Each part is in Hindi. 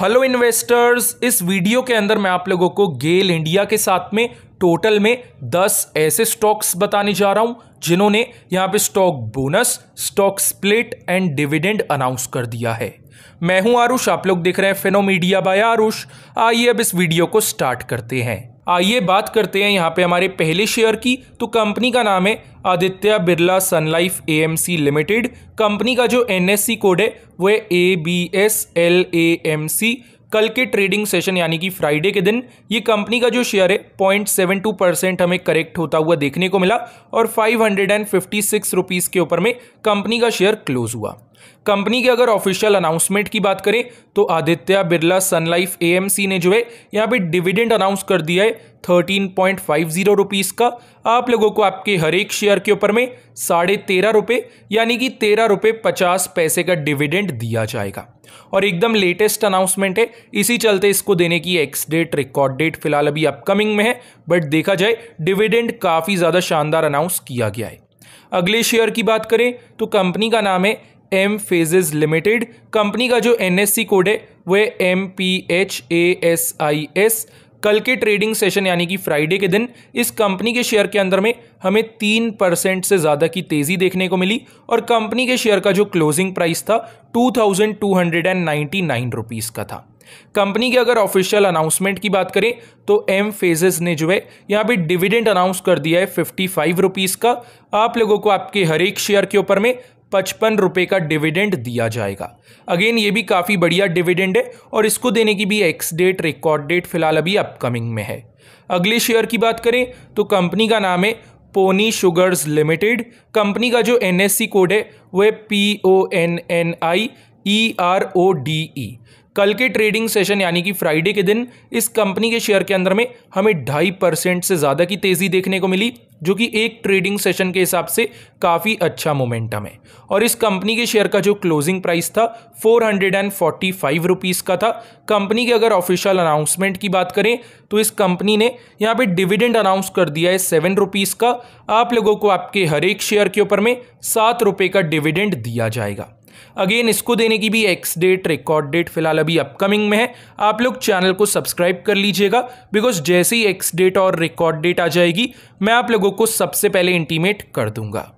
हेलो इन्वेस्टर्स इस वीडियो के अंदर मैं आप लोगों को गेल इंडिया के साथ में टोटल में 10 ऐसे स्टॉक्स बताने जा रहा हूं जिन्होंने यहां पे stock bonus stock split and dividend announce कर दिया है मैं हूं आरुष आप लोग देख रहे हैं मीडिया बाय आरुष आइए अब इस वीडियो को स्टार्ट करते हैं आइए बात करते हैं यहाँ पे हमारे पहले शेयर की तो कंपनी का नाम है Aditya Birla Sun Life A M C limited company का जो एन एस सी कोड है वो है A B S L A M C कल के ट्रेडिंग सेशन यानी कि फ्राइडे के दिन ये कंपनी का जो शेयर है पॉइंट सेवन टू परसेंट हमें करेक्ट होता हुआ देखने को मिला और five hundred and fifty six rupees के ऊपर में कंपनी का शेयर क्लोज हुआ कंपनी के अगर ऑफिशियल अनाउंसमेंट की बात करें तो आदित्य बिरला सनलाइफ एएमसी ने जो है यहाँ पे डिविडेंड अनाउंस कर दिया है thirteen point five zero rupees का आप लोगों को आपके हर एक शेयर के ऊपर में साढ़े तेरह रुपये यानी कि तेरह रुपये पचास पैसे का डिविडेंड दिया जाएगा और एकदम लेटेस्ट अनाउंसमेंट है इसी चलते इसको देने की एक्स डेट रिकॉर्ड डेट फिलहाल अभी अपकमिंग में है बट देखा जाए डिविडेंड काफ़ी ज़्यादा शानदार अनाउंस किया गया है अगले शेयर की बात करें तो कंपनी का नाम है एम फेजेज लिमिटेड कंपनी का जो एनएससी कोड है वह M P H A S I S कल के ट्रेडिंग सेशन यानी कि फ्राइडे के दिन इस कंपनी के शेयर के अंदर में हमें तीन परसेंट से ज़्यादा की तेज़ी देखने को मिली और कंपनी के शेयर का जो क्लोजिंग प्राइस था two thousand two hundred and ninety nine rupees का था कंपनी के अगर ऑफिशियल अनाउंसमेंट की बात करें तो एम फेजेस ने जो है यहाँ पे डिविडेंड अनाउंस कर दिया है फिफ्टी फाइव रुपीज़ का आप लोगों को आपके हर एक शेयर के ऊपर में पचपन रुपये का डिविडेंड दिया जाएगा अगेन ये भी काफ़ी बढ़िया डिविडेंड है और इसको देने की भी एक्स डेट रिकॉर्ड डेट फिलहाल अभी अपकमिंग में है अगले शेयर की बात करें तो कंपनी का नाम है पोनी शुगर्स लिमिटेड कंपनी का जो एन कोड है वह P O N N I E R O D E कल के ट्रेडिंग सेशन यानी कि फ्राइडे के दिन इस कंपनी के शेयर के अंदर में हमें ढाई परसेंट से ज़्यादा की तेज़ी देखने को मिली जो कि एक ट्रेडिंग सेशन के हिसाब से काफ़ी अच्छा मोमेंटम है और इस कंपनी के शेयर का जो क्लोजिंग प्राइस था four hundred and forty five rupees का था कंपनी के अगर ऑफिशियल अनाउंसमेंट की बात करें तो इस कंपनी ने यहाँ पे डिविडेंड अनाउंस कर दिया है सेवन रुपीज़ का आप लोगों को आपके हर एक शेयर के ऊपर में सात रुपये का डिविडेंड दिया जाएगा अगेन इसको देने की भी एक्स डेट रिकॉर्ड डेट फिलहाल अभी अपकमिंग में है आप लोग चैनल को सब्सक्राइब कर लीजिएगा बिकॉज जैसे ही एक्स डेट और रिकॉर्ड डेट आ जाएगी मैं आप लोगों को सबसे पहले इंटीमेट कर दूंगा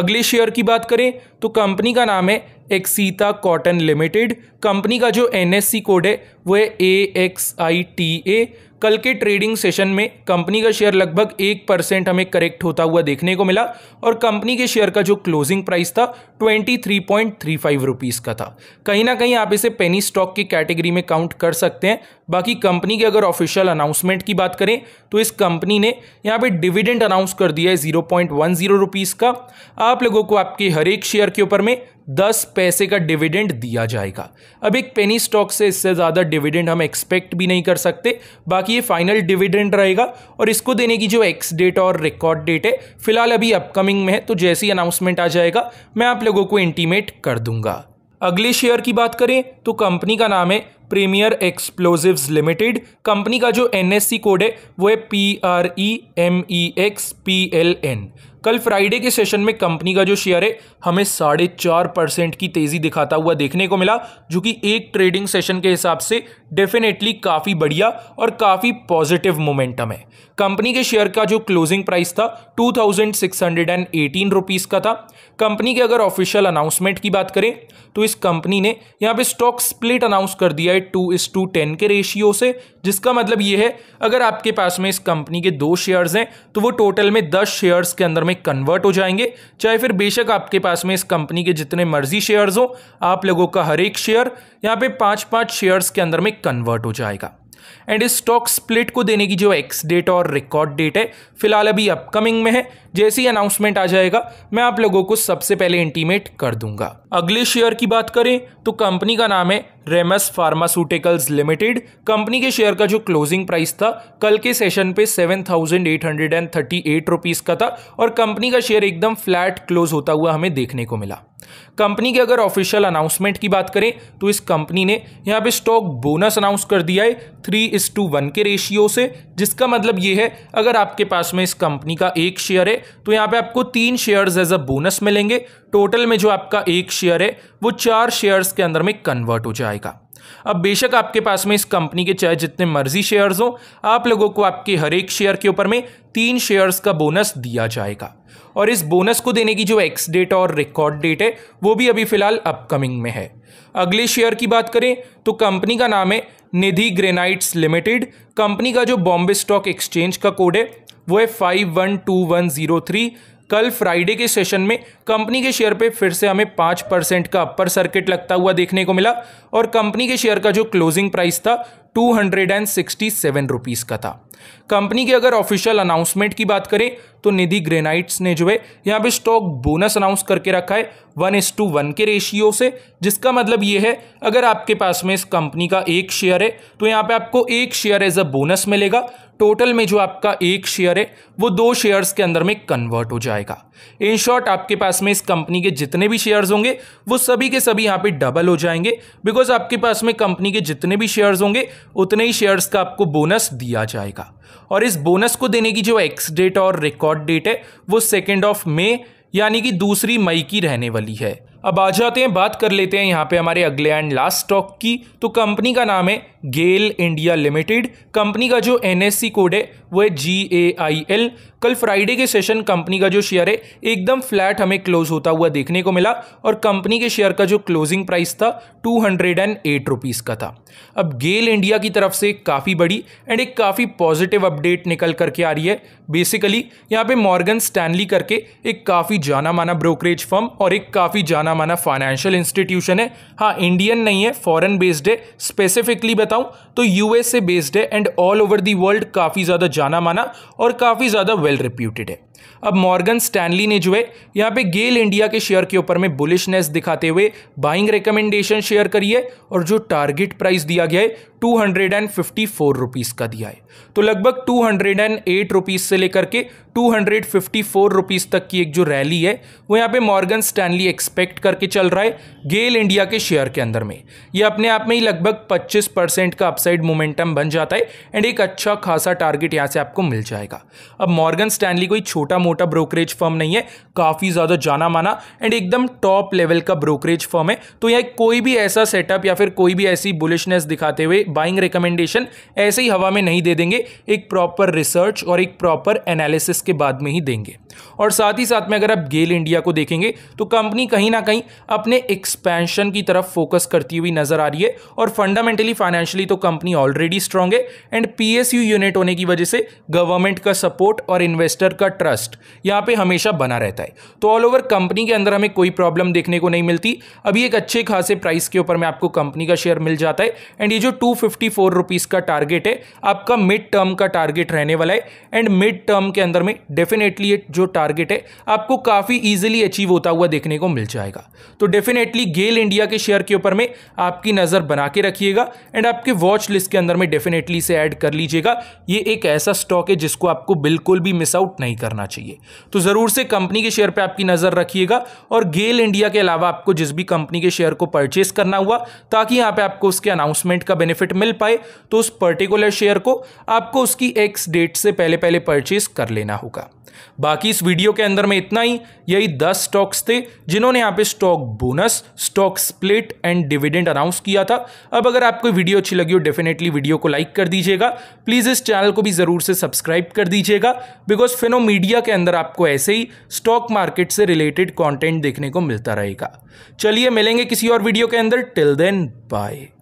अगले शेयर की बात करें तो कंपनी का नाम है एक्सीता कॉटन लिमिटेड कंपनी का जो एनएससी कोड है वह ए एक्स आई टी ए कल के ट्रेडिंग सेशन में कंपनी का शेयर लगभग एक परसेंट हमें करेक्ट होता हुआ देखने को मिला और कंपनी के शेयर का जो क्लोजिंग प्राइस था twenty three point three five rupees का था कहीं ना कहीं आप इसे पेनी स्टॉक की कैटेगरी में काउंट कर सकते हैं बाकी कंपनी के अगर ऑफिशियल अनाउंसमेंट की बात करें तो इस कंपनी ने यहाँ पे डिविडेंड अनाउंस कर दिया है zero point one zero rupees का आप लोगों को आपके हर एक शेयर के ऊपर में दस पैसे का डिविडेंड दिया जाएगा अब एक पेनी स्टॉक से इससे ज़्यादा डिविडेंड हम एक्सपेक्ट भी नहीं कर सकते बाकी ये फाइनल डिविडेंड रहेगा और इसको देने की जो एक्स डेट और रिकॉर्ड डेट है फिलहाल अभी अपकमिंग में है तो जैसे ही अनाउंसमेंट आ जाएगा मैं आप लोगों को इंटीमेट कर दूंगा अगले शेयर की बात करें तो कंपनी का नाम है प्रीमियर एक्सप्लोजिव्स लिमिटेड कंपनी का जो एन कोड है वो है P R E M E X P L N कल फ्राइडे के सेशन में कंपनी का जो शेयर है हमें साढ़े चार परसेंट की तेज़ी दिखाता हुआ देखने को मिला जो कि एक ट्रेडिंग सेशन के हिसाब से डेफिनेटली काफ़ी बढ़िया और काफ़ी पॉजिटिव मोमेंटम है कंपनी के शेयर का जो क्लोजिंग प्राइस था two thousand six hundred and eighteen rupees का था कंपनी के अगर ऑफिशियल अनाउंसमेंट की बात करें तो इस कंपनी ने यहाँ पे स्टॉक स्प्लिट अनाउंस कर दिया है बाई टू इस टू टेन के रेशियो से जिसका मतलब ये है अगर आपके पास में इस कंपनी के दो शेयर्स हैं तो वो टोटल में दस शेयर्स के अंदर में कन्वर्ट हो जाएंगे चाहे फिर बेशक आपके पास में इस कंपनी के जितने मर्जी शेयर्स हों आप लोगों का हर एक शेयर यहाँ पे पाँच पाँच शेयर्स के अंदर में कन्वर्ट हो जाएगा एंड इस स्टॉक स्प्लिट को देने की जो एक्स डेट और रिकॉर्ड डेट है फिलहाल अभी अपकमिंग में है जैसे ही अनाउंसमेंट आ जाएगा मैं आप लोगों को सबसे पहले इंटीमेट कर दूंगा अगले शेयर की बात करें तो कंपनी का नाम है रेमस फार्मास्यूटिकल्स लिमिटेड कंपनी के शेयर का जो क्लोजिंग प्राइस था कल के सेशन पे seven thousand eight hundred and thirty eight rupees का था और कंपनी का शेयर एकदम फ्लैट क्लोज होता हुआ हमें देखने को मिला कंपनी के अगर ऑफिशियल अनाउंसमेंट की बात करें तो इस कंपनी ने यहाँ पे स्टॉक बोनस अनाउंस कर दिया है थ्री इस टू वन के रेशियो से जिसका मतलब ये है अगर आपके पास में इस कंपनी का एक शेयर है तो यहाँ पे आपको तीन शेयर्स एज अ बोनस मिलेंगे टोटल में जो आपका एक शेयर है वो चार शेयर्स के अंदर में कन्वर्ट हो जाएगा अब बेशक आपके पास में इस कंपनी के चाहे जितने मर्जी शेयर्स हों आप लोगों को आपके हर एक शेयर के ऊपर में तीन शेयर्स का बोनस दिया जाएगा और इस बोनस को देने की जो एक्स डेट और रिकॉर्ड डेट है वो भी अभी फिलहाल अपकमिंग में है अगले शेयर की बात करें तो कंपनी का नाम है निधि ग्रेनाइट्स लिमिटेड कंपनी का जो बॉम्बे स्टॉक एक्सचेंज का कोड है वो है five one two one zero three कल फ्राइडे के सेशन में कंपनी के शेयर पे फिर से हमें पाँच परसेंट का अपर सर्किट लगता हुआ देखने को मिला और कंपनी के शेयर का जो क्लोजिंग प्राइस था two hundred and sixty seven rupees का था कंपनी के अगर ऑफिशियल अनाउंसमेंट की बात करें तो निधि ग्रेनाइट्स ने जो है यहाँ पे स्टॉक बोनस अनाउंस करके रखा है वन इस टू वन के रेशियो से जिसका मतलब ये है अगर आपके पास में इस कंपनी का एक शेयर है तो यहाँ पे आपको एक शेयर एज अ बोनस मिलेगा टोटल में जो आपका एक शेयर है वो दो शेयर्स के अंदर में कन्वर्ट हो जाएगा इन शॉर्ट आपके पास में इस कंपनी के जितने भी शेयर्स होंगे वो सभी के सभी यहाँ पे डबल हो जाएंगे बिकॉज आपके पास में कंपनी के जितने भी शेयर्स होंगे उतने ही शेयर्स का आपको बोनस दिया जाएगा और इस बोनस को देने की जो एक्स डेट और रिकॉर्ड डेट है वो सेकेंड ऑफ मे यानी कि दूसरी मई की रहने वाली है अब आ जाते हैं बात कर लेते हैं यहाँ पे हमारे अगले एंड लास्ट स्टॉक की तो कंपनी का नाम है गेल इंडिया लिमिटेड कंपनी का जो एनएससी कोड है वो है जी ए आई एल कल फ्राइडे के सेशन कंपनी का जो शेयर है एकदम फ्लैट हमें क्लोज होता हुआ देखने को मिला और कंपनी के शेयर का जो क्लोजिंग प्राइस था two hundred and eight rupees का था अब गेल इंडिया की तरफ से काफ़ी बड़ी एंड एक काफ़ी पॉजिटिव अपडेट निकल करके आ रही है बेसिकली यहाँ पे मॉर्गन स्टैनली करके एक काफ़ी जाना माना ब्रोकरेज फर्म और एक काफ़ी जाना माना फाइनेंशियल इंस्टीट्यूशन है हाँ इंडियन नहीं है फॉरन बेस्ड है स्पेसिफिकली बताऊँ तो यू बेस्ड है and all over the world काफ़ी ज़्यादा जाना माना और काफ़ी ज़्यादा well reputed है अब मॉर्गन स्टैनली ने जो है यहाँ पे गेल इंडिया के शेयर के ऊपर में बुलिशनेस दिखाते हुए बाइंग रिकमेंडेशन शेयर करी है और जो टारगेट प्राइस दिया गया है two hundred and fifty four rupees का दिया है तो लगभग two hundred and eight rupees से लेकर के two hundred fifty four rupees तक की एक जो रैली है वो यहाँ पे मॉर्गन स्टैनली एक्सपेक्ट करके चल रहा है गेल इंडिया के शेयर के अंदर में ये अपने आप में ही लगभग पच्चीस का अपसाइड मोमेंटम बन जाता है एंड एक अच्छा खासा टारगेट यहाँ से आपको मिल जाएगा अब मॉर्गन स्टैनली कोई छोटी छोटा मोटा ब्रोकरेज फर्म नहीं है काफ़ी ज़्यादा जाना माना एंड एकदम टॉप लेवल का ब्रोकरेज फर्म है तो यह कोई भी ऐसा सेटअप या फिर कोई भी ऐसी बुलिशनेस दिखाते हुए बाइंग रिकमेंडेशन ऐसे ही हवा में नहीं दे देंगे एक प्रॉपर रिसर्च और एक प्रॉपर एनालिसिस के बाद में ही देंगे और साथ ही साथ में अगर आप गेल इंडिया को देखेंगे तो कंपनी कहीं ना कहीं अपने एक्सपेंशन की तरफ फोकस करती हुई नजर आ रही है और फंडामेंटली फाइनेंशियली तो कंपनी ऑलरेडी स्ट्रांग है एंड पीएसयू यूनिट होने की वजह से गवर्नमेंट का सपोर्ट और इन्वेस्टर का ट्रस्ट ट्रस्ट यहाँ पे हमेशा बना रहता है तो ऑल ओवर कंपनी के अंदर हमें कोई प्रॉब्लम देखने को नहीं मिलती अभी एक अच्छे खासे प्राइस के ऊपर में आपको कंपनी का शेयर मिल जाता है एंड ये जो टू फिफ्टी फोर रुपीज़ का टारगेट है आपका मिड टर्म का टारगेट रहने वाला है एंड मिड टर्म के अंदर में डेफिनेटली ये जो टारगेट है आपको काफ़ी ईजिली अचीव होता हुआ देखने को मिल जाएगा तो डेफिनेटली गेल इंडिया के शेयर के ऊपर में आपकी नज़र बना के रखिएगा एंड आपके वॉच लिस्ट के अंदर में डेफिनेटली इसे ऐड कर लीजिएगा ये एक ऐसा स्टॉक है जिसको आपको बिल्कुल भी मिस आउट नहीं करना चाहिए तो ज़रूर से कंपनी के शेयर पर आपकी नज़र रखिएगा और गेल इंडिया के अलावा आपको जिस भी कंपनी के शेयर को परचेस करना हुआ ताकि यहाँ पर आपको उसके अनाउंसमेंट का बेनिफिट मिल पाए तो उस पर्टिकुलर शेयर को आपको उसकी एक्स डेट से पहले पहले परचेस कर लेना होगा बाकी इस वीडियो के अंदर में इतना ही यही दस स्टॉक्स थे जिन्होंने यहाँ पे stock bonus stock split and dividend announce किया था अब अगर आपको वीडियो अच्छी लगी हो डेफिनेटली वीडियो को लाइक कर दीजिएगा प्लीज़ इस चैनल को भी ज़रूर से सब्सक्राइब कर दीजिएगा बिकॉज फिनो मीडिया के अंदर आपको ऐसे ही स्टॉक मार्केट से रिलेटेड कॉन्टेंट देखने को मिलता रहेगा चलिए मिलेंगे किसी और वीडियो के अंदर टिल देन बाय